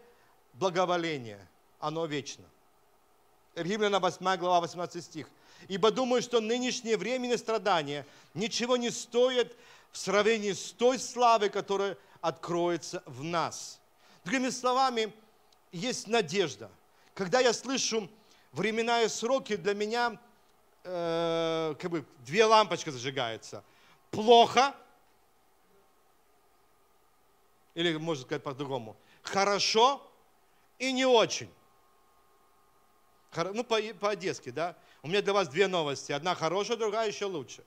A: благоволение, оно вечно. Римлянам 8 глава 18 стих. «Ибо думаю, что нынешние временное страдания ничего не стоят в сравнении с той славой, которая откроется в нас». Другими словами, есть надежда. Когда я слышу времена и сроки, для меня э, как бы две лампочки зажигаются. Плохо, или можно сказать по-другому, хорошо и не очень. Ну, по-одесски, да? У меня для вас две новости. Одна хорошая, другая еще лучше.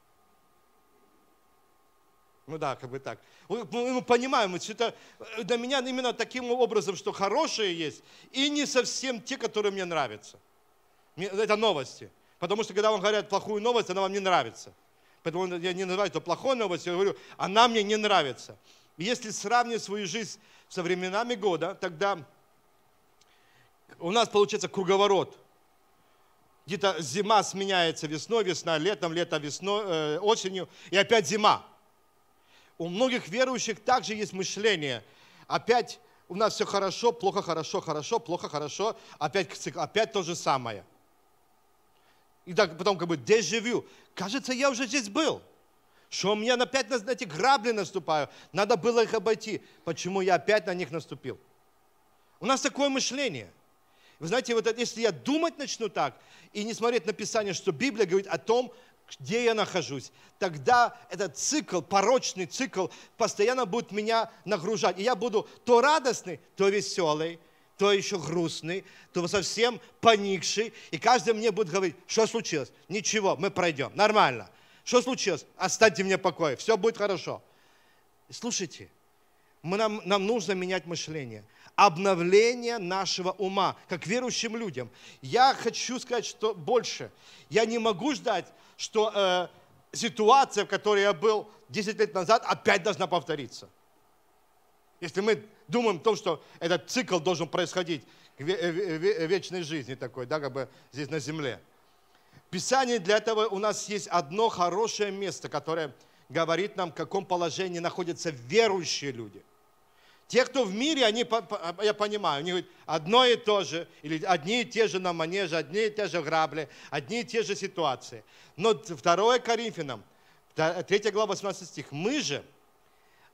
A: Ну да, как бы так. Мы, мы понимаем, это э, для меня именно таким образом, что хорошие есть, и не совсем те, которые мне нравятся. это новости. Потому что когда вам говорят плохую новость, она вам не нравится. Поэтому я не называю это плохой новостью, я говорю, она мне не нравится. Если сравнить свою жизнь со временами года, тогда у нас получается круговорот – где-то зима сменяется весной, весна летом, лето весной, э, осенью, и опять зима. У многих верующих также есть мышление. Опять у нас все хорошо, плохо, хорошо, хорошо, плохо, хорошо, опять, опять то же самое. И так потом как бы дежавю. Кажется, я уже здесь был. Что у меня опять на эти грабли наступаю. Надо было их обойти. Почему я опять на них наступил? У нас такое мышление – вы знаете, вот если я думать начну так и не смотреть на Писание, что Библия говорит о том, где я нахожусь, тогда этот цикл, порочный цикл, постоянно будет меня нагружать. И я буду то радостный, то веселый, то еще грустный, то совсем поникший. И каждый мне будет говорить, что случилось? Ничего, мы пройдем, нормально. Что случилось? Оставьте мне покой, все будет хорошо. Слушайте, мы, нам, нам нужно менять мышление – обновление нашего ума, как верующим людям. Я хочу сказать, что больше. Я не могу ждать, что э, ситуация, в которой я был 10 лет назад, опять должна повториться. Если мы думаем о том, что этот цикл должен происходить э, э, вечной жизни такой, да, как бы здесь на земле. Писание для этого у нас есть одно хорошее место, которое говорит нам, в каком положении находятся верующие люди. Те, кто в мире, они, а, я понимаю, они говорят одно и то же, или одни и те же на манеже, одни и те же грабли, одни и те же ситуации. Но 2 Коринфянам, 3 глава, 18 стих, мы же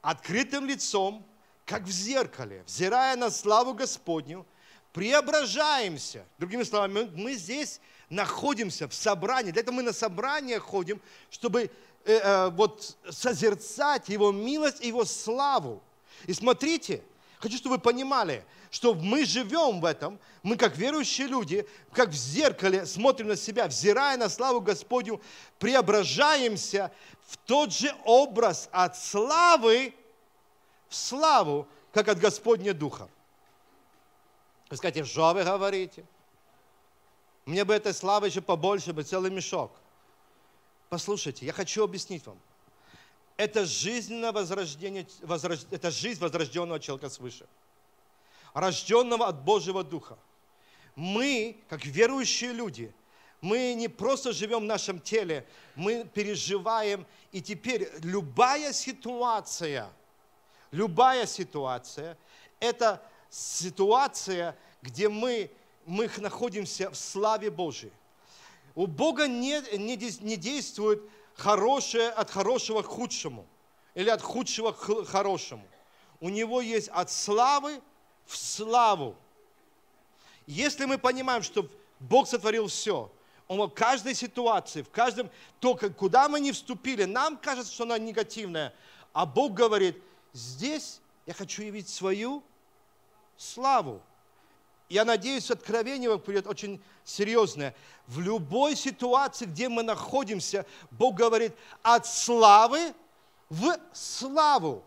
A: открытым лицом, как в зеркале, взирая на славу Господню, преображаемся. Другими словами, мы здесь находимся в собрании, для этого мы на собрание ходим, чтобы э, э, вот созерцать Его милость и Его славу. И смотрите, хочу, чтобы вы понимали, что мы живем в этом, мы как верующие люди, как в зеркале смотрим на себя, взирая на славу Господню, преображаемся в тот же образ от славы в славу, как от Господня Духа. Вы скажете, что вы говорите? Мне бы этой славы еще побольше, бы целый мешок. Послушайте, я хочу объяснить вам – это жизненное возрождение, возрож, это жизнь возрожденного человека свыше, рожденного от Божьего Духа. Мы, как верующие люди, мы не просто живем в нашем теле, мы переживаем. И теперь любая ситуация, любая ситуация, это ситуация, где мы, мы находимся в славе Божьей. У Бога не, не, не действует хорошее от хорошего к худшему или от худшего к хорошему. У него есть от славы в славу. Если мы понимаем, что Бог сотворил все, Он в каждой ситуации, в каждом, то куда мы не вступили, нам кажется, что она негативная, а Бог говорит, здесь я хочу явить свою славу я надеюсь, откровение вам придет очень серьезное. В любой ситуации, где мы находимся, Бог говорит, от славы в славу.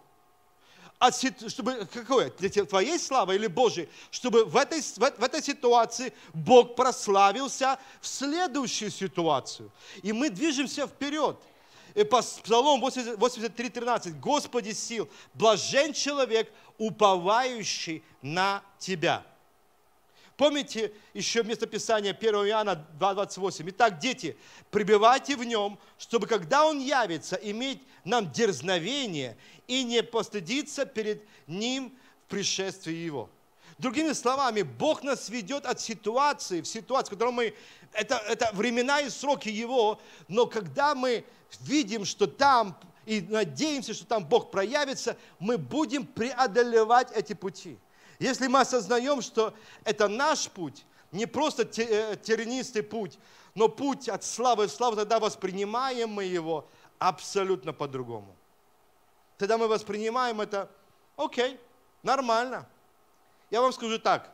A: От, чтобы, какое? Для твоей славы или Божьей? Чтобы в этой, в, в этой ситуации Бог прославился в следующую ситуацию. И мы движемся вперед. И по Псалом 83.13. «Господи сил, блажен человек, уповающий на Тебя». Помните еще местописание 1 Иоанна 2,28. Итак, дети, пребывайте в нем, чтобы когда он явится, иметь нам дерзновение и не постыдиться перед ним в пришествии его. Другими словами, Бог нас ведет от ситуации в ситуацию, в которой мы... Это, это времена и сроки Его, но когда мы видим, что там и надеемся, что там Бог проявится, мы будем преодолевать эти пути. Если мы осознаем, что это наш путь, не просто э, тернистый путь, но путь от славы в славу, тогда воспринимаем мы его абсолютно по-другому. Тогда мы воспринимаем это, окей, нормально. Я вам скажу так,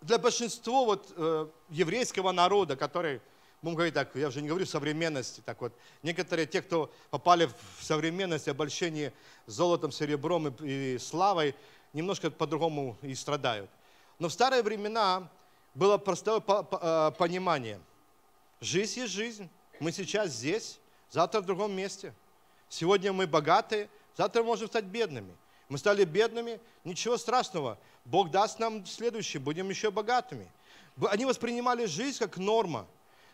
A: для большинства вот, э, еврейского народа, который, будем говорить так, я уже не говорю современности, так вот, некоторые те, кто попали в современность, обольщение золотом, серебром и, и славой, немножко по-другому и страдают. Но в старые времена было простое э, понимание. Жизнь есть жизнь. Мы сейчас здесь, завтра в другом месте. Сегодня мы богатые, завтра можем стать бедными. Мы стали бедными, ничего страшного. Бог даст нам следующее, будем еще богатыми. Они воспринимали жизнь как норма.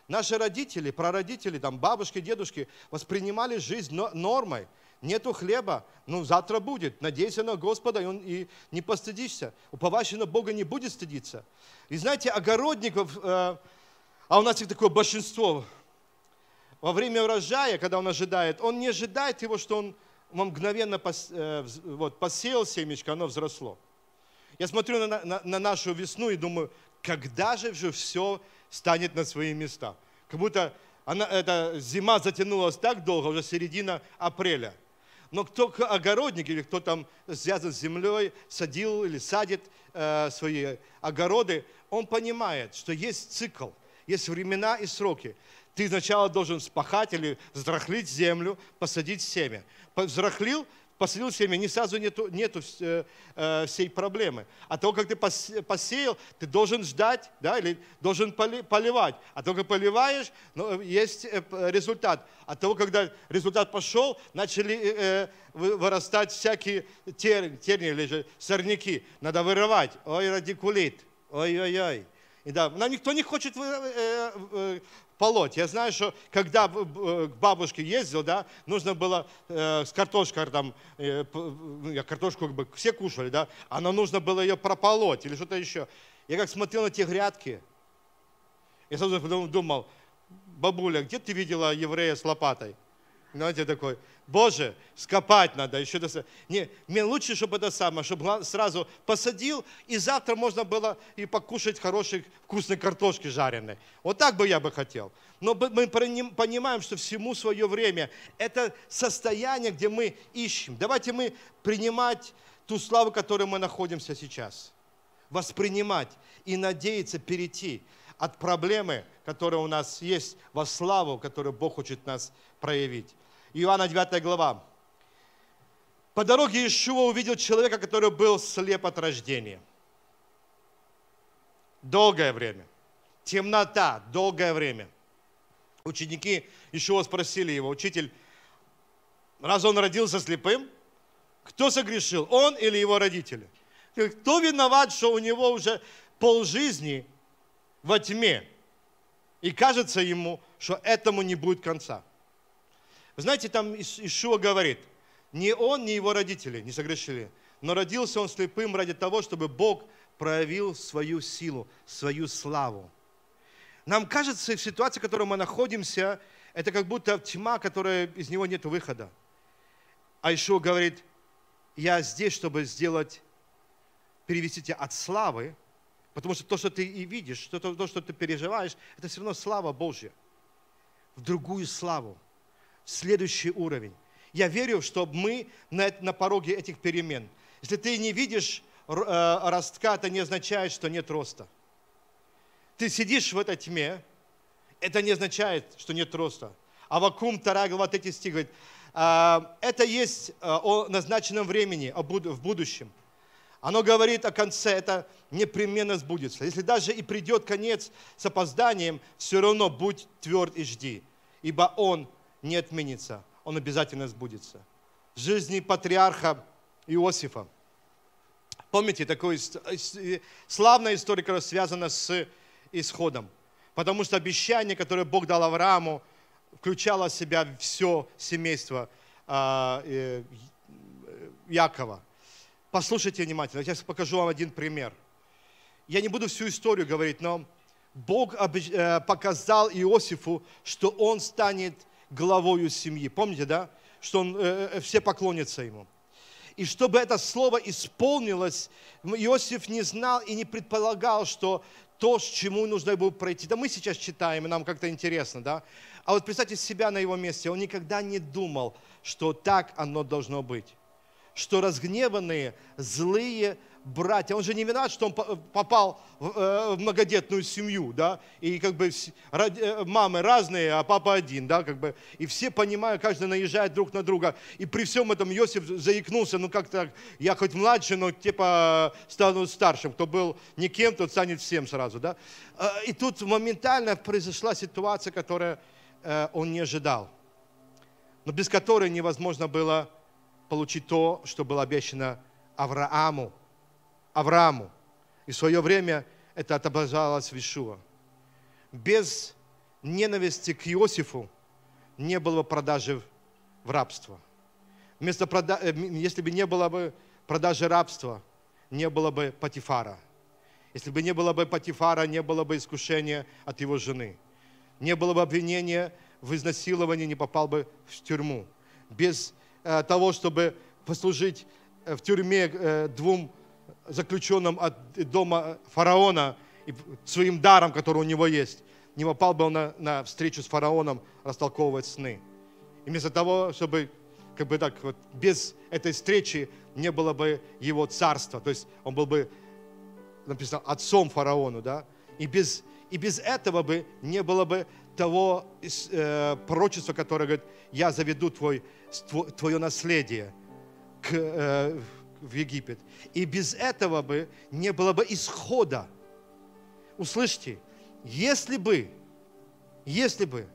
A: Наши родители, прародители, там, бабушки, дедушки воспринимали жизнь нормой нету хлеба, ну завтра будет. Надейся на Господа, и он и не постыдишься. Уповающий на Бога не будет стыдиться. И знаете, огородников, э, а у нас их такое большинство, во время урожая, когда он ожидает, он не ожидает его, что он, он мгновенно пос, э, вот, посеял семечко, оно взросло. Я смотрю на, на, на нашу весну и думаю, когда же же все станет на свои места? Как будто она, эта зима затянулась так долго, уже середина апреля – но кто огородник или кто там связан с землей, садил или садит э, свои огороды, он понимает, что есть цикл, есть времена и сроки. Ты сначала должен спахать или вздрахлить землю, посадить семя. Вздрахлил, посадил семя, не сразу нету, нету э, э, всей проблемы. А того, как ты посеял, ты должен ждать, да, или должен поливать. А того, как поливаешь, ну, есть э, результат. А того, когда результат пошел, начали вырастать всякие терни, терни или же сорняки. Надо вырывать. Ой, радикулит. Ой-ой-ой. И да, нам никто не хочет э, э, полоть. Я знаю, что когда к бабушке ездил, да, нужно было э, с картошкой там, э, ну, картошку как бы все кушали, да, она нужно было ее прополоть или что-то еще. Я как смотрел на те грядки, я сразу думал, бабуля, где ты видела еврея с лопатой? Знаете, такой, Боже, скопать надо, еще до Не, мне лучше, чтобы это самое, чтобы сразу посадил, и завтра можно было и покушать хорошей вкусной картошки жареной. Вот так бы я бы хотел. Но мы понимаем, что всему свое время. Это состояние, где мы ищем. Давайте мы принимать ту славу, в которой мы находимся сейчас. Воспринимать и надеяться перейти от проблемы, которая у нас есть, во славу, которую Бог хочет нас проявить. Иоанна 9 глава. По дороге Иешуа увидел человека, который был слеп от рождения. Долгое время. Темнота, долгое время. Ученики Иешуа спросили его, учитель, раз он родился слепым, кто согрешил, он или его родители? Кто виноват, что у него уже пол жизни во тьме. И кажется ему, что этому не будет конца. знаете, там Ишуа говорит, ни он, ни его родители не согрешили, но родился он слепым ради того, чтобы Бог проявил свою силу, свою славу. Нам кажется, в ситуации, в которой мы находимся, это как будто тьма, которая из него нет выхода. А Ишуа говорит, я здесь, чтобы сделать, перевести тебя от славы Потому что то, что ты и видишь, то, то, что ты переживаешь, это все равно слава Божья. В другую славу. В следующий уровень. Я верю, что мы на, на пороге этих перемен. Если ты не видишь э, ростка, это не означает, что нет роста. Ты сидишь в этой тьме, это не означает, что нет роста. А вакуум Тарагова, вот эти стих говорит, э, это есть э, о назначенном времени, о буд в будущем. Оно говорит о конце, это непременно сбудется. Если даже и придет конец с опозданием, все равно будь тверд и жди, ибо он не отменится, он обязательно сбудется. В жизни патриарха Иосифа, помните, такую славная история, которая связана с исходом, потому что обещание, которое Бог дал Аврааму, включало в себя все семейство а, э, Якова. Послушайте внимательно, я сейчас покажу вам один пример. Я не буду всю историю говорить, но Бог э, показал Иосифу, что он станет главою семьи. Помните, да? Что он, э, э, э все поклонятся ему. И чтобы это слово исполнилось, Иосиф не знал и не предполагал, что то, с чему нужно было пройти. Да мы сейчас читаем, и нам как-то интересно, да? А вот представьте себя на его месте. Он никогда не думал, что так оно должно быть что разгневанные, злые братья. Он же не виноват, что он попал э, в многодетную семью, да, и как бы э, мамы разные, а папа один, да, как бы, и все понимают, каждый наезжает друг на друга, и при всем этом Иосиф заикнулся, ну как так, я хоть младше, но типа стану старшим, кто был никем, тот станет всем сразу, да, э, и тут моментально произошла ситуация, которая он не ожидал, но без которой невозможно было получить то, что было обещано Аврааму. Аврааму. И в свое время это отображалось в Ишуа. Без ненависти к Иосифу не было бы продажи в рабство. Вместо прода... Э, если бы не было бы продажи рабства, не было бы Патифара. Если бы не было бы Патифара, не было бы искушения от его жены. Не было бы обвинения в изнасиловании, не попал бы в тюрьму. Без Э, того, чтобы послужить э, в тюрьме э, двум заключенным от дома фараона и своим даром, который у него есть. Не попал бы он на, на встречу с фараоном растолковывать сны. И вместо того, чтобы как бы так вот без этой встречи не было бы его царства. То есть он был бы, написано, отцом фараону, да? И без, и без этого бы не было бы того э, пророчества, которое говорит, я заведу твой, твое наследие к, э, в Египет. И без этого бы не было бы исхода. Услышьте, если бы, если бы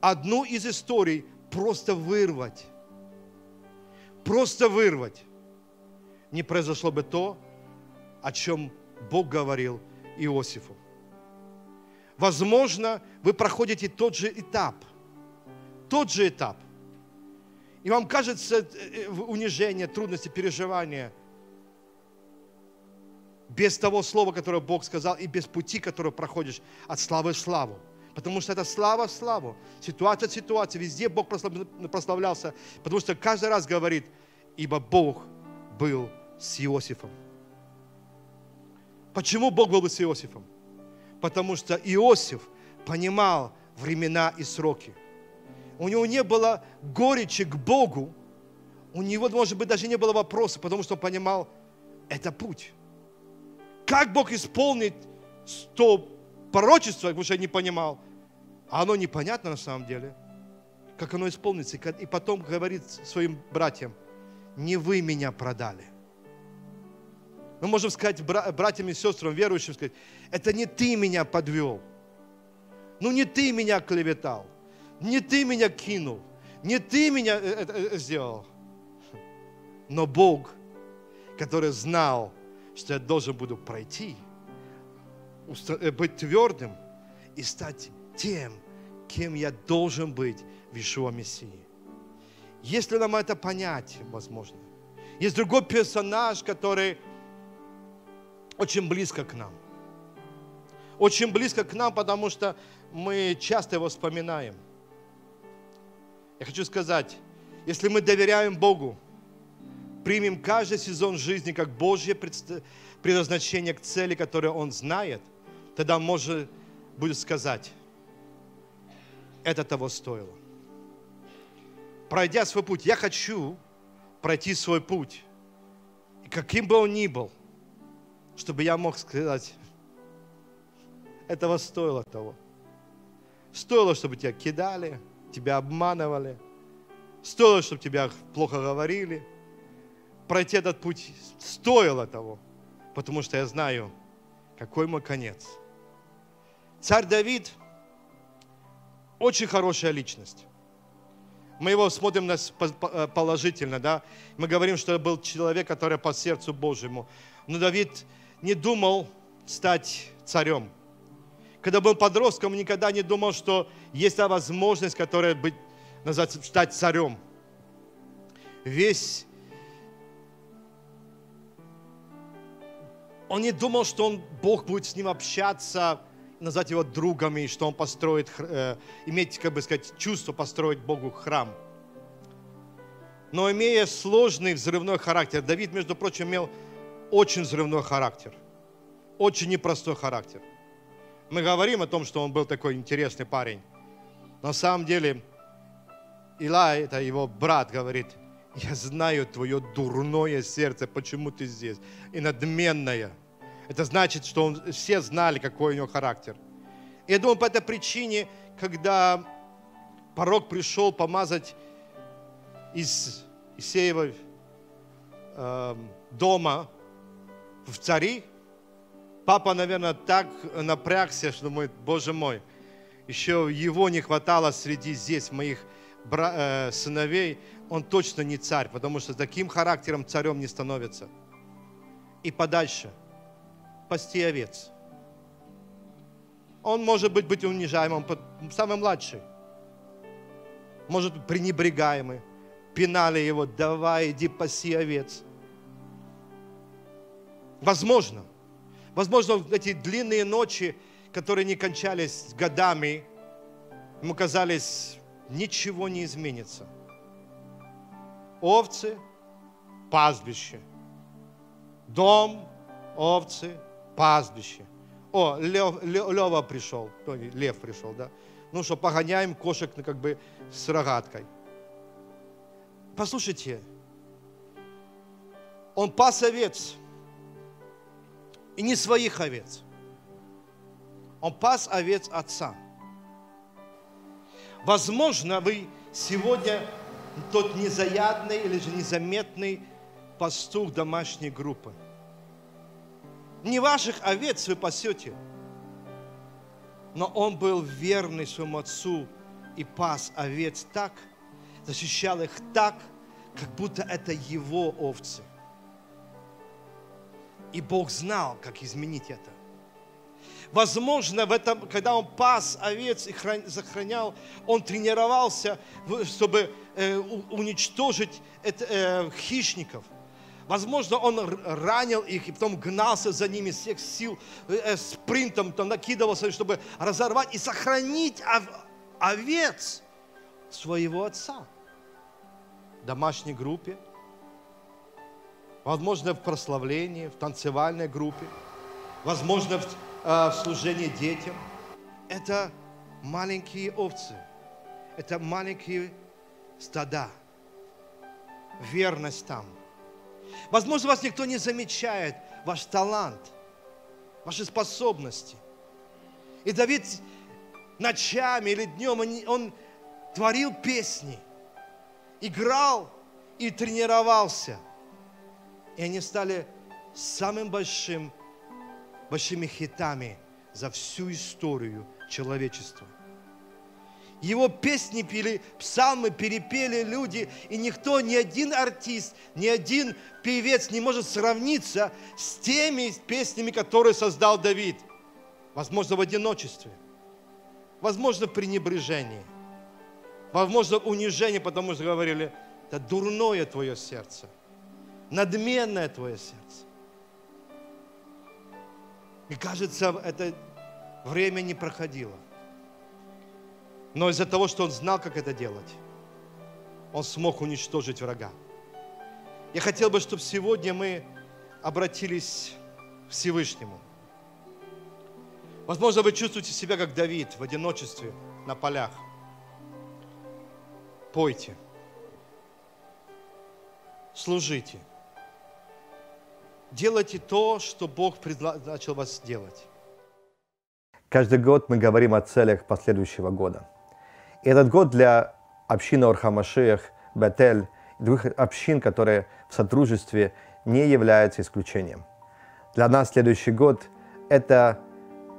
A: одну из историй просто вырвать, просто вырвать, не произошло бы то, о чем Бог говорил Иосифу возможно, вы проходите тот же этап. Тот же этап. И вам кажется э, э, унижение, трудности, переживания без того слова, которое Бог сказал, и без пути, который проходишь от славы в славу. Потому что это слава в славу, ситуация в ситуации. Везде Бог прославлялся, потому что каждый раз говорит, ибо Бог был с Иосифом. Почему Бог был бы с Иосифом? потому что Иосиф понимал времена и сроки. У него не было горечи к Богу, у него, может быть, даже не было вопроса, потому что он понимал, это путь. Как Бог исполнит то пророчество, потому что я не понимал, а оно непонятно на самом деле, как оно исполнится. И потом говорит своим братьям, не вы меня продали, мы можем сказать братьям и сестрам, верующим, сказать, это не ты меня подвел, ну не ты меня клеветал, не ты меня кинул, не ты меня э, э, э, сделал, но Бог, который знал, что я должен буду пройти, быть твердым и стать тем, кем я должен быть в Ишуа Мессии. Если нам это понять, возможно. Есть другой персонаж, который очень близко к нам. Очень близко к нам, потому что мы часто его вспоминаем. Я хочу сказать, если мы доверяем Богу, примем каждый сезон жизни как Божье предназначение к цели, которую Он знает, тогда может будет сказать, это того стоило. Пройдя свой путь, я хочу пройти свой путь. каким бы он ни был – чтобы я мог сказать, этого стоило того. Стоило, чтобы тебя кидали, тебя обманывали. Стоило, чтобы тебя плохо говорили. Пройти этот путь стоило того, потому что я знаю, какой мой конец. Царь Давид – очень хорошая личность. Мы его смотрим нас э, положительно, да? Мы говорим, что это был человек, который по сердцу Божьему. Но Давид не думал стать царем. Когда был подростком, никогда не думал, что есть та возможность, которая быть, называется, стать царем. Весь он не думал, что он, Бог будет с ним общаться, назвать его другом, и что он построит, э, иметь, как бы сказать, чувство построить Богу храм. Но имея сложный взрывной характер, Давид, между прочим, имел очень взрывной характер, очень непростой характер. Мы говорим о том, что он был такой интересный парень. На самом деле, Илай, это его брат, говорит, я знаю твое дурное сердце, почему ты здесь, и надменное. Это значит, что он, все знали, какой у него характер. я думаю, по этой причине, когда порог пришел помазать из Исеева э, дома в цари. Папа, наверное, так напрягся, что думает, боже мой, еще его не хватало среди здесь моих бра- э, сыновей. Он точно не царь, потому что таким характером царем не становится. И подальше. Пасти овец. Он может быть, быть унижаемым, самый младший. Может, пренебрегаемый. Пинали его, давай, иди паси овец. Возможно. Возможно, эти длинные ночи, которые не кончались годами, ему казались, ничего не изменится. Овцы, пастбище. Дом, овцы, пастбище. О, Лев, Лева пришел, Лев пришел, да. Ну что, погоняем кошек ну, как бы с рогаткой. Послушайте, он пас овец – и не своих овец. Он пас овец отца. Возможно, вы сегодня тот незаядный или же незаметный пастух домашней группы. Не ваших овец вы пасете, но он был верный своему отцу и пас овец так, защищал их так, как будто это его овцы – и Бог знал, как изменить это. Возможно, в этом, когда он пас овец и хран, захранял, он тренировался, чтобы э, уничтожить это, э, хищников. Возможно, он ранил их и потом гнался за ними с всех сил, э, э, спринтом там накидывался, чтобы разорвать и сохранить ов, овец своего отца в домашней группе, возможно, в прославлении, в танцевальной группе, возможно, в, э, в служении детям. Это маленькие овцы, это маленькие стада, верность там. Возможно, вас никто не замечает, ваш талант, ваши способности. И Давид ночами или днем, он, он творил песни, играл и тренировался – и они стали самым большим, большими хитами за всю историю человечества. Его песни пели, псалмы перепели люди, и никто, ни один артист, ни один певец не может сравниться с теми песнями, которые создал Давид. Возможно, в одиночестве, возможно, в пренебрежении, возможно, в унижении, потому что говорили, да дурное твое сердце – надменное твое сердце. И кажется, это время не проходило. Но из-за того, что он знал, как это делать, он смог уничтожить врага. Я хотел бы, чтобы сегодня мы обратились к Всевышнему. Возможно, вы чувствуете себя как Давид в одиночестве на полях. Пойте, служите – делайте то, что Бог предназначил вас делать. Каждый год мы говорим о целях последующего года. И этот год для общины Орхамашиях, Бетель, двух общин, которые в сотрудничестве не являются исключением. Для нас следующий год – это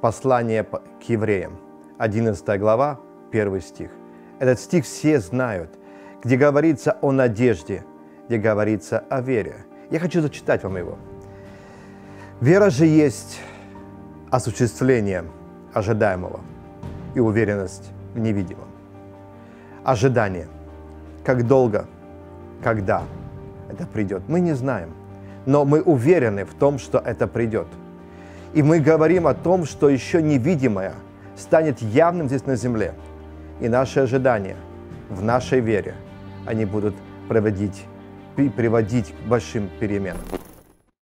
A: послание к евреям, 11 глава, 1 стих. Этот стих все знают, где говорится о надежде, где говорится о вере. Я хочу зачитать вам его. Вера же есть осуществление ожидаемого и уверенность в невидимом. Ожидание. Как долго, когда это придет, мы не знаем, но мы уверены в том, что это придет. И мы говорим о том, что еще невидимое станет явным здесь на земле. И наши ожидания в нашей вере, они будут проводить, приводить к большим переменам.